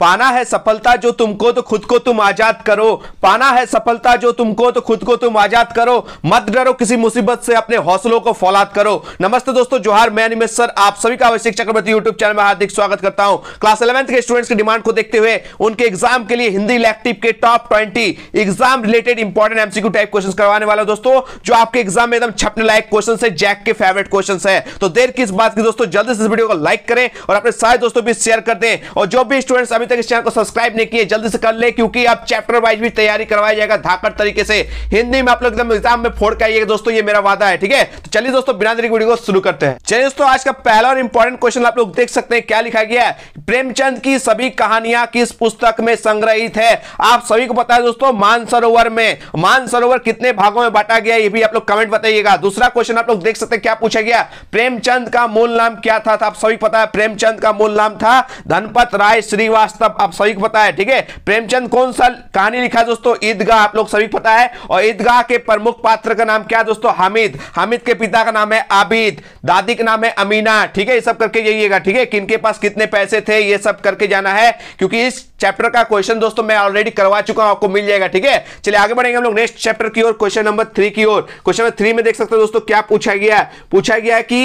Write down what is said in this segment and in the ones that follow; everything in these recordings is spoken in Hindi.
पाना है सफलता जो तुमको तो खुद को तुम आजाद करो पाना है सफलता जो तुमको तो खुद को तुम आजाद करो मत डरो किसी मुसीबत से अपने हौसलों को फौलाद करो नमस्ते दोस्तों जोहार मैं निमेश सर आप सभी का वैश्विक चक्रवर्ती यूट्यूब चैनल में हार्दिक स्वागत करता हूं क्लास इलेवंथ के स्टूडेंट्स की डिमांड को देखते हुए उनके एग्जाम के लिए हिंदी इलेक्टिव के top twenty exam related important MCQ type question करवाने वाला दोस्तों जो आपके एग्जाम में एकदम छपने लायक क्वेश्चन है जैक के फेवरेट क्वेश्चन है तो देर किस बात की दोस्तों जल्दी से इस वीडियो को लाइक करें और अपने सारे दोस्तों भी शेयर कर दें और जो भी स्टूडेंट्स अभी अभी तक इस चैनल को सब्सक्राइब नहीं किए जल्दी से कर ले क्योंकि अब चैप्टर वाइज भी तैयारी करवाया जाएगा धाकर तरीके से हिंदी में आप लोग एकदम एग्जाम में फोड़ के आइएगा दोस्तों ये मेरा वादा है ठीक है तो चलिए दोस्तों बिना देरी वीडियो को शुरू करते हैं चलिए दोस्तों आज का पहला और इंपॉर्टेंट क्वेश्चन आप लोग देख सकते हैं क्या लिखा गया है प्रेमचंद की सभी कहानियां किस पुस्तक में संग्रहित है आप सभी को पता दोस्तों मानसरोवर में मानसरोवर कितने भागों में बांटा गया ये भी आप लोग कमेंट बताइएगा दूसरा क्वेश्चन आप लोग देख सकते हैं क्या पूछा गया प्रेमचंद का मूल नाम क्या था, था तो आप सभी पता है प्रेमचंद का मूल नाम था धनपत राय श्रीवास्तव तब आप सभी को पता है ठीक है प्रेमचंद कौन सा कहानी लिखा दोस्तों ईदगाह आप लोग सभी पता है और ईदगाह के प्रमुख पात्र का नाम क्या दोस्तों हामिद हामिद के पिता का नाम है आबिद दादी का नाम है अमीना ठीक है ये सब करके जाइएगा ठीक है किनके पास कितने पैसे थे ये सब करके जाना है क्योंकि इस चैप्टर का क्वेश्चन दोस्तों मैं ऑलरेडी करवा चुका हूं आपको मिल जाएगा ठीक है चलिए आगे बढ़ेंगे हम लोग नेक्स्ट चैप्टर की ओर क्वेश्चन नंबर थ्री की ओर क्वेश्चन नंबर थ्री में देख सकते हो दोस्तों क्या पूछा गया पूछा गया कि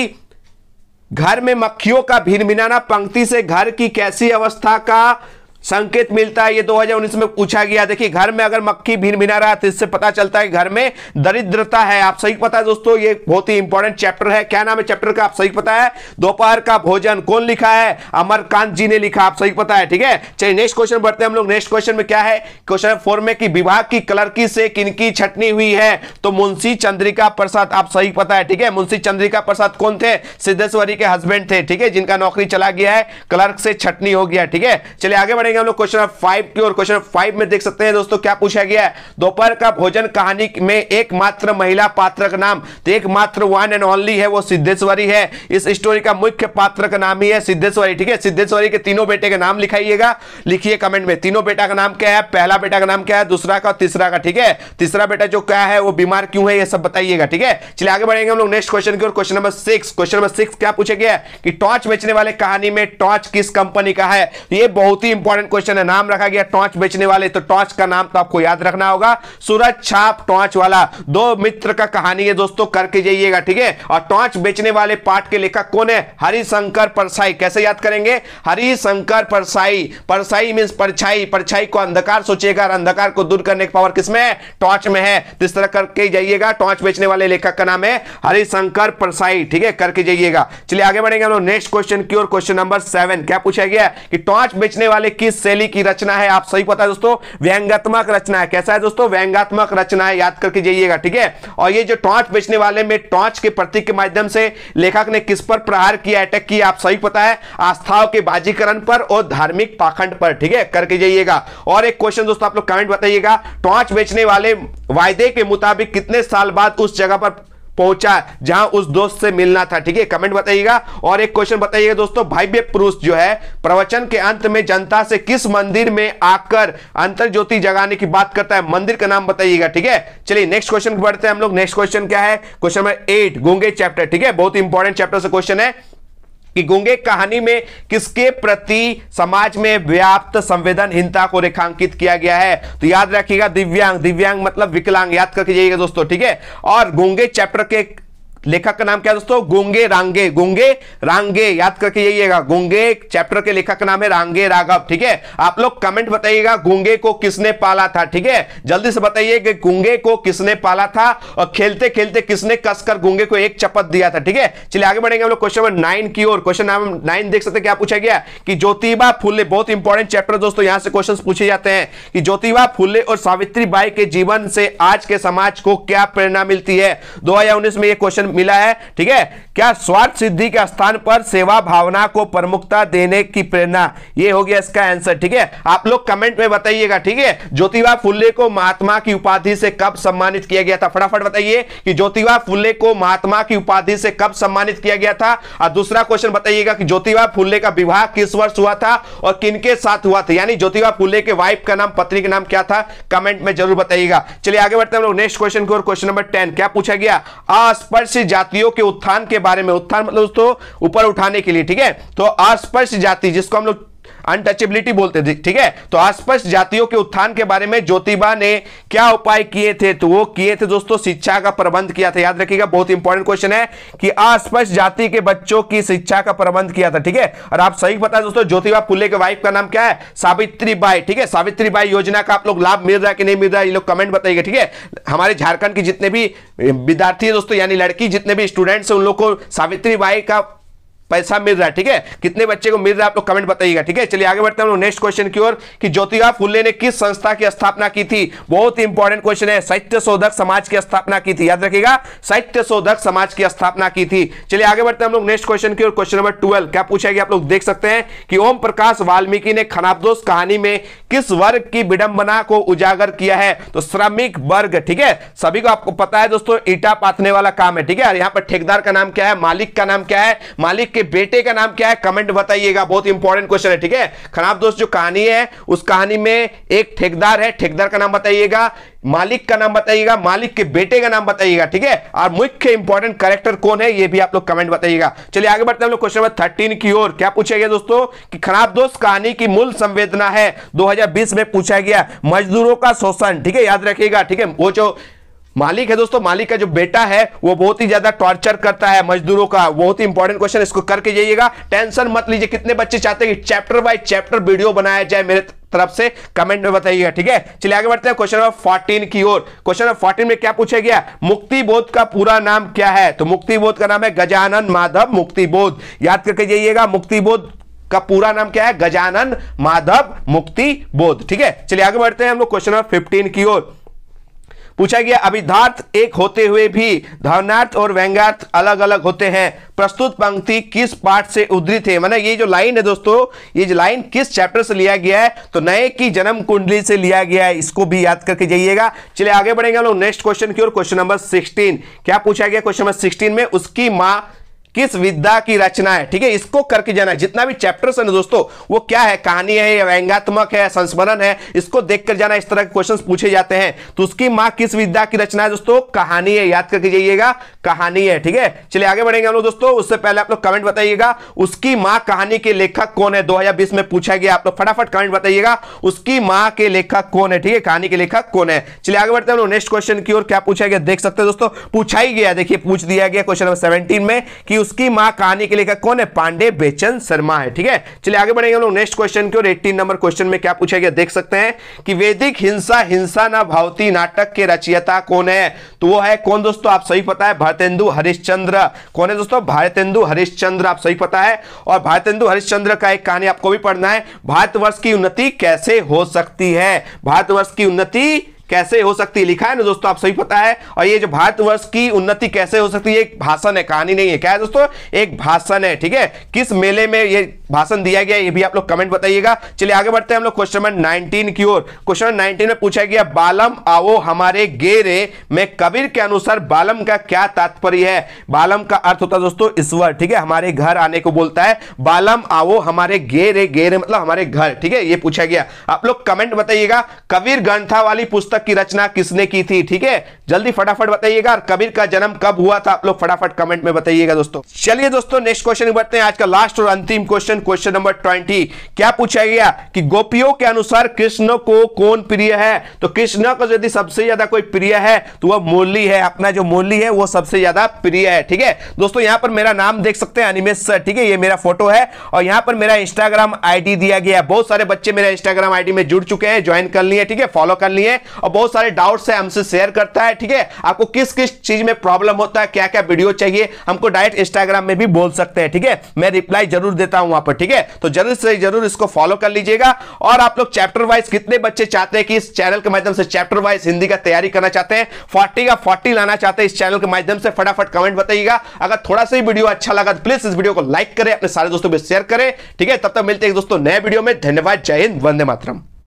घर में मक्खियों का भिनभिनाना पंक्ति से घर की कैसी अवस्था का संकेत मिलता है ये 2019 में पूछा गया देखिए घर में अगर मक्खी भिन भिना रहा तो इससे पता चलता है घर में दरिद्रता है आप सही पता है दोस्तों ये बहुत ही इंपॉर्टेंट चैप्टर है क्या नाम है चैप्टर का आप सही पता है दोपहर का भोजन कौन लिखा है अमरकांत जी ने लिखा आप सही पता है ठीक है चलिए नेक्स्ट क्वेश्चन बढ़ते हैं हम लोग नेक्स्ट क्वेश्चन में क्या है क्वेश्चन फोर में कि विभाग की क्लर्की से की छटनी हुई है तो मुंशी चंद्रिका प्रसाद आप सही पता है ठीक है मुंशी चंद्रिका प्रसाद कौन थे सिद्धेश्वरी के हस्बैंड थे ठीक है जिनका नौकरी चला गया है क्लर्क से छटनी हो गया ठीक है चलिए आगे बढ़ेंगे करेंगे हम लोग क्वेश्चन नंबर फाइव की और क्वेश्चन फाइव में देख सकते हैं दोस्तों क्या पूछा गया है दोपहर का भोजन कहानी में एकमात्र महिला पात्र का नाम तो एकमात्र वन एंड ओनली है वो सिद्धेश्वरी है इस स्टोरी का मुख्य पात्र का नाम ही है सिद्धेश्वरी ठीक है सिद्धेश्वरी के तीनों बेटे का नाम लिखाइएगा लिखिए कमेंट में तीनों बेटा का नाम क्या है पहला बेटा का नाम क्या है दूसरा का तीसरा का ठीक है तीसरा बेटा जो क्या है वो बीमार क्यों है ये सब बताइएगा ठीक है चलिए आगे बढ़ेंगे हम लोग नेक्स्ट क्वेश्चन की और question number six question number six क्या पूछा गया कि टॉर्च बेचने वाले कहानी में टॉर्च किस कंपनी का है तो ये बहुत ही इंपॉर्टेंट इंपॉर्टेंट क्वेश्चन है नाम रखा गया टॉर्च बेचने वाले तो टॉर्च का नाम तो आपको याद रखना होगा सूरज छाप टॉर्च वाला दो मित्र का कहानी है दोस्तों करके जाइएगा ठीक है और टॉर्च बेचने वाले पाठ के लेखक कौन है हरिशंकर परसाई कैसे याद करेंगे हरिशंकर परसाई परसाई मीन परछाई परछाई को अंधकार सोचेगा अंधकार को दूर करने की पावर किसमें है टॉर्च में है तो इस तरह करके जाइएगा टॉर्च बेचने वाले लेखक का नाम है हरिशंकर परसाई ठीक है करके जाइएगा चलिए आगे बढ़ेंगे हम लोग नेक्स्ट क्वेश्चन की ओर क्वेश्चन नंबर सेवन क्या पूछा गया कि टॉर्च बेचने वाले किस किस शैली की रचना है आप सही पता है दोस्तों व्यंगात्मक रचना है कैसा है दोस्तों व्यंगात्मक रचना है याद करके जाइएगा ठीक है और ये जो टॉर्च बेचने वाले में टॉर्च के प्रतीक के माध्यम से लेखक ने किस पर प्रहार किया अटैक किया आप सही पता है आस्थाओं के बाजीकरण पर और धार्मिक पाखंड पर ठीक है करके जाइएगा और एक क्वेश्चन दोस्तों आप लोग कमेंट बताइएगा टॉर्च बेचने वाले वायदे के मुताबिक कितने साल बाद उस जगह पर पहुंचा जहां उस दोस्त से मिलना था ठीक है कमेंट बताइएगा और एक क्वेश्चन बताइएगा दोस्तों भाव्य पुरुष जो है प्रवचन के अंत में जनता से किस मंदिर में आकर अंतर ज्योति जगाने की बात करता है मंदिर का नाम बताइएगा ठीक है चलिए नेक्स्ट क्वेश्चन बढ़ते हैं हम लोग नेक्स्ट क्वेश्चन क्या है क्वेश्चन नंबर एट गोंगे चैप्टर ठीक है बहुत इंपॉर्टेंट चैप्टर से क्वेश्चन है कि गुंगे कहानी में किसके प्रति समाज में व्याप्त संवेदनहीनता को रेखांकित किया गया है तो याद रखिएगा दिव्यांग दिव्यांग मतलब विकलांग याद करके जाइएगा दोस्तों ठीक है और गुंगे चैप्टर के लेखक का नाम क्या दोस्तों गोंगे रांगे गोंगे रांगे याद करके यहीगा गोंगे चैप्टर के लेखक का नाम है रांगे राघव ठीक है आप लोग कमेंट बताइएगा गोंगे को किसने पाला था ठीक है जल्दी से बताइए कि गोंगे को किसने पाला था और खेलते खेलते किसने कसकर गोंगे को एक चपत दिया था ठीक है चलिए आगे बढ़ेंगे हम लोग क्वेश्चन नंबर नाइन की ओर क्वेश्चन नंबर नाइन देख सकते क्या पूछा गया कि ज्योतिबा फुले बहुत इंपॉर्टेंट चैप्टर दोस्तों यहां से क्वेश्चन पूछे जाते हैं कि ज्योतिबा फुले और सावित्री बाई के जीवन से आज के समाज को क्या प्रेरणा मिलती है दो में यह क्वेश्चन मिला है ठीक है क्या स्वार्थ सिद्धि के स्थान पर सेवा भावना को प्रमुखता देने की प्रेरणा ये हो गया इसका आंसर ठीक है आप लोग कमेंट में बताइएगा ठीक है ज्योतिबा फुल्ले को महात्मा की उपाधि से कब सम्मानित किया गया था फटाफट बताइए कि ज्योतिबा फुल्ले को महात्मा की उपाधि से कब सम्मानित किया गया था और दूसरा क्वेश्चन बताइएगा कि ज्योतिबा फुल्ले का विवाह किस वर्ष हुआ था और किनके साथ हुआ था यानी ज्योतिबा फुल्ले के वाइफ का नाम पत्नी का नाम क्या था कमेंट में जरूर बताइएगा चलिए आगे बढ़ते हैं हम लोग नेक्स्ट क्वेश्चन को क्वेश्चन नंबर टेन क्या पूछा गया अस्पर्श अस्पृश्य जातियों के उत्थान के बारे में उत्थान मतलब उसको ऊपर उठाने के लिए ठीक है तो अस्पर्श जाति जिसको हम लोग अनटचेबिलिटी बोलते थे ठीक है तो अस्पष्ट जातियों के उत्थान के बारे में ज्योतिबा ने क्या उपाय किए थे तो वो किए थे दोस्तों शिक्षा का प्रबंध किया था याद रखिएगा बहुत इंपॉर्टेंट क्वेश्चन है कि अस्पष्ट जाति के बच्चों की शिक्षा का प्रबंध किया था ठीक है और आप सही बताए दोस्तों ज्योतिबा फुले के वाइफ का नाम क्या है सावित्री बाई ठीक है सावित्री बाई योजना का आप लोग लाभ मिल रहा है कि नहीं मिल रहा है ये लोग कमेंट बताइए ठीक है हमारे झारखंड के जितने भी विद्यार्थी दोस्तों यानी लड़की जितने भी स्टूडेंट्स हैं उन लोग को सावित्री बाई का पैसा मिल रहा है ठीक है कितने बच्चे को मिल रहा है आप लोग कमेंट बताइएगा ठीक है चलिए आगे बढ़ते हैं हम लोग नेक्स्ट क्वेश्चन की ओर कि ज्योतिबा फुले ने किस संस्था की स्थापना की थी बहुत ही इंपॉर्टेंट क्वेश्चन है साहित्य शोधक समाज की स्थापना की थी याद रखिएगा साहित्य शोधक समाज की स्थापना की थी चलिए आगे बढ़ते हैं हम लोग नेक्स्ट क्वेश्चन की ओर क्वेश्चन नंबर ट्वेल्व क्या पूछा गया आप लोग देख सकते हैं कि ओम प्रकाश वाल्मीकि ने खनाबदोष कहानी में किस वर्ग की विडंबना को उजागर किया है तो श्रमिक वर्ग ठीक है सभी को आपको पता है दोस्तों ईटा पाथने वाला काम है ठीक है और यहाँ पर ठेकेदार का नाम क्या है मालिक का नाम क्या है मालिक के बेटे का नाम क्या है कमेंट बताइएगा बहुत इंपॉर्टेंट क्वेश्चन है ठीक है खराब दोस्त जो कहानी है उस कहानी में एक ठेकेदार है ठेकेदार का नाम बताइएगा मालिक का नाम बताइएगा मालिक के बेटे का नाम बताइएगा ठीक है और मुख्य इंपॉर्टेंट करेक्टर कौन है ये भी आप लोग कमेंट बताइएगा चलिए आगे बढ़ते हैं हम लोग क्वेश्चन नंबर थर्टीन की ओर क्या पूछा गया दोस्तों कि खराब दोस्त कहानी की मूल संवेदना है 2020 में पूछा गया मजदूरों का शोषण ठीक है याद रखिएगा ठीक है वो जो मालिक है दोस्तों मालिक का जो बेटा है वो बहुत ही ज्यादा टॉर्चर करता है मजदूरों का बहुत ही इंपॉर्टेंट क्वेश्चन इसको करके जाइएगा टेंशन मत लीजिए कितने बच्चे चाहते हैं कि चैप्टर बाय चैप्टर वीडियो बनाया जाए मेरे तरफ से कमेंट में बताइएगा ठीक है चलिए आगे बढ़ते हैं क्वेश्चन नंबर फोर्टीन की ओर क्वेश्चन नंबर फोर्टीन में क्या पूछा गया मुक्ति बोध का पूरा नाम क्या है तो मुक्ति बोध का नाम है गजानन माधव मुक्ति बोध याद करके जाइएगा मुक्ति बोध का पूरा नाम क्या है गजानन माधव मुक्ति बोध ठीक है चलिए आगे बढ़ते हैं हम लोग क्वेश्चन नंबर फिफ्टीन की ओर पूछा गया अभिधार्थ एक होते हुए भी धावनार्थ और व्यंगार्थ अलग अलग होते हैं प्रस्तुत पंक्ति किस पाठ से उद्धृत है माना ये जो लाइन है दोस्तों ये जो लाइन किस चैप्टर से लिया गया है तो नए की जन्म कुंडली से लिया गया है इसको भी याद करके जाइएगा चलिए आगे बढ़ेंगे हम लोग नेक्स्ट क्वेश्चन की ओर क्वेश्चन नंबर सिक्सटीन क्या पूछा गया क्वेश्चन नंबर सिक्सटीन में उसकी माँ किस विद्या की रचना है ठीक है इसको करके जाना है जितना भी चैप्टर्स है ना दोस्तों वो क्या है कहानी है या व्यंगात्मक है संस्मरण है इसको देखकर जाना इस तरह के क्वेश्चन पूछे जाते हैं तो उसकी माँ किस विद्या की रचना है दोस्तों कहानी है याद करके जाइएगा कहानी है ठीक है चलिए आगे बढ़ेंगे हम लोग दोस्तों उससे पहले आप लोग कमेंट बताइएगा उसकी माँ कहानी के लेखक कौन है दो में पूछा गया आप लोग फटाफट कमेंट बताइएगा उसकी माँ के लेखक कौन है ठीक है कहानी के लेखक कौन है चलिए आगे बढ़ते हैं हम लोग नेक्स्ट क्वेश्चन की ओर क्या पूछा गया देख सकते हैं दोस्तों पूछा ही गया देखिए पूछ दिया गया क्वेश्चन नंबर सेवेंटीन में कि उसकी मां कहानी के लेखक कौन है पांडे बेचन शर्मा है ठीक है चलिए आगे बढ़ेंगे हम लोग नेक्स्ट क्वेश्चन की ओर एट्टीन नंबर क्वेश्चन में क्या पूछा गया देख सकते हैं कि वैदिक हिंसा हिंसा ना भावती नाटक के रचयिता कौन है तो वो है कौन दोस्तों आप सही पता है भारतेंदु हरिश्चंद्र कौन है दोस्तों भारतेंदु हरिश्चंद्र आप सही पता है और भारतेंदु हरिश्चंद्र का एक कहानी आपको भी पढ़ना है भारतवर्ष की उन्नति कैसे हो सकती है भारतवर्ष की उन्नति कैसे हो सकती है लिखा है ना दोस्तों आप सभी पता है और ये जो भारतवर्ष की उन्नति कैसे हो सकती है एक भाषण है कहानी नहीं है क्या है दोस्तों एक भाषण है ठीक है किस मेले में ये भाषण दिया गया ये भी आप लोग कमेंट बताइएगा चलिए आगे बढ़ते हैं हम लोग क्वेश्चन नंबर नाइनटीन की ओर क्वेश्चन नंबर नाइनटीन में पूछा गया बालम आओ हमारे गेरे में कबीर के अनुसार बालम का क्या तात्पर्य है बालम का अर्थ होता है दोस्तों ईश्वर ठीक है हमारे घर आने को बोलता है बालम आओ हमारे गेरे गेरे मतलब हमारे घर ठीक है ये पूछा गया आप लोग कमेंट बताइएगा कबीर ग्रंथा वाली पुस्तक पुस्तक की रचना किसने की थी ठीक है जल्दी फटाफट बताइएगा कबीर का जन्म कब हुआ था आप लोग फटाफट कमेंट में बताइएगा दोस्तों चलिए दोस्तों नेक्स्ट क्वेश्चन बढ़ते हैं आज का लास्ट और अंतिम क्वेश्चन क्वेश्चन नंबर ट्वेंटी क्या पूछा गया कि गोपियों के अनुसार कृष्ण को कौन प्रिय है तो कृष्ण को यदि सबसे ज्यादा कोई प्रिय है तो वह मुरली है अपना जो मुरली है वो सबसे ज्यादा प्रिय है ठीक है दोस्तों यहाँ पर मेरा नाम देख सकते हैं अनिमेश सर ठीक है ये मेरा फोटो है और यहाँ पर मेरा इंस्टाग्राम आईडी दिया गया है बहुत सारे बच्चे मेरा इंस्टाग्राम आईडी में जुड़ चुके हैं ज्वाइन कर लिए ठीक है फॉलो कर लिए और बहुत सारे डाउट्स है हमसे शेयर करता है ठीक है आपको किस किस चीज में प्रॉब्लम होता है क्या क्या वीडियो चाहिए हमको डायरेक्ट इंस्टाग्राम में भी बोल सकते हैं ठीक है मैं रिप्लाई जरूर देता हूं वहां पर ठीक है तो जरूर से जरूर इसको फॉलो कर लीजिएगा और आप लोग चैप्टर वाइज कितने बच्चे चाहते हैं कि इस चैनल के माध्यम से चैप्टर वाइज हिंदी का तैयारी करना चाहते हैं फोर्टी का फोर्टी लाना चाहते हैं इस चैनल के माध्यम से फटाफट कमेंट बताइएगा अगर थोड़ा सा वीडियो अच्छा लगा तो प्लीज इस वीडियो को लाइक करें अपने सारे दोस्तों में शेयर करें ठीक है तब तक मिलते हैं दोस्तों नए वीडियो में धन्यवाद जय हिंद वंदे मातरम